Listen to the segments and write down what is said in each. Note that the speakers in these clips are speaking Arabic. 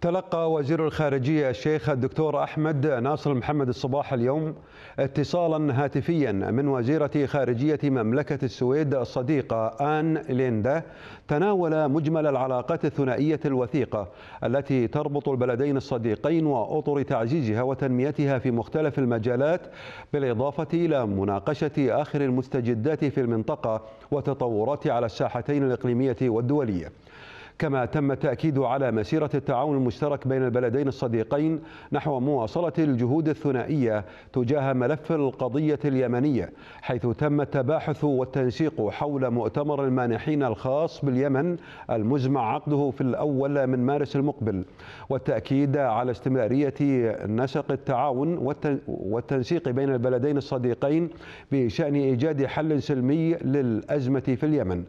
تلقى وزير الخارجية الشيخ الدكتور أحمد ناصر محمد الصباح اليوم اتصالا هاتفيا من وزيرة خارجية مملكة السويد الصديقة آن ليندا تناول مجمل العلاقات الثنائية الوثيقة التي تربط البلدين الصديقين وأطر تعزيزها وتنميتها في مختلف المجالات بالإضافة إلى مناقشة آخر المستجدات في المنطقة وتطورات على الساحتين الإقليمية والدولية كما تم التأكيد على مسيرة التعاون المشترك بين البلدين الصديقين نحو مواصلة الجهود الثنائية تجاه ملف القضية اليمنية حيث تم التباحث والتنسيق حول مؤتمر المانحين الخاص باليمن المزمع عقده في الأول من مارس المقبل والتأكيد على استمرارية نسق التعاون والتنسيق بين البلدين الصديقين بشأن إيجاد حل سلمي للأزمة في اليمن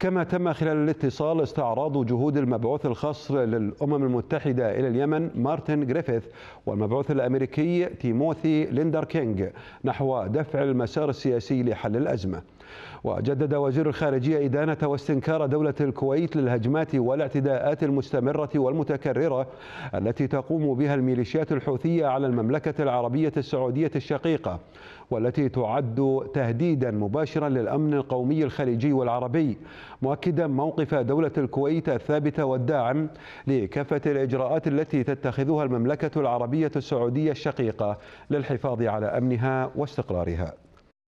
كما تم خلال الاتصال استعراض جهود المبعوث الخاص للأمم المتحدة إلى اليمن مارتن جريفيث والمبعوث الأمريكي تيموثي ليندر كينغ نحو دفع المسار السياسي لحل الأزمة وجدد وزير الخارجية إدانة واستنكار دولة الكويت للهجمات والاعتداءات المستمرة والمتكررة التي تقوم بها الميليشيات الحوثية على المملكة العربية السعودية الشقيقة والتي تعد تهديدا مباشرا للأمن القومي الخليجي والعربي مؤكدا موقف دولة الكويت الثابت والداعم لكافة الإجراءات التي تتخذها المملكة العربية السعودية الشقيقة للحفاظ على أمنها واستقرارها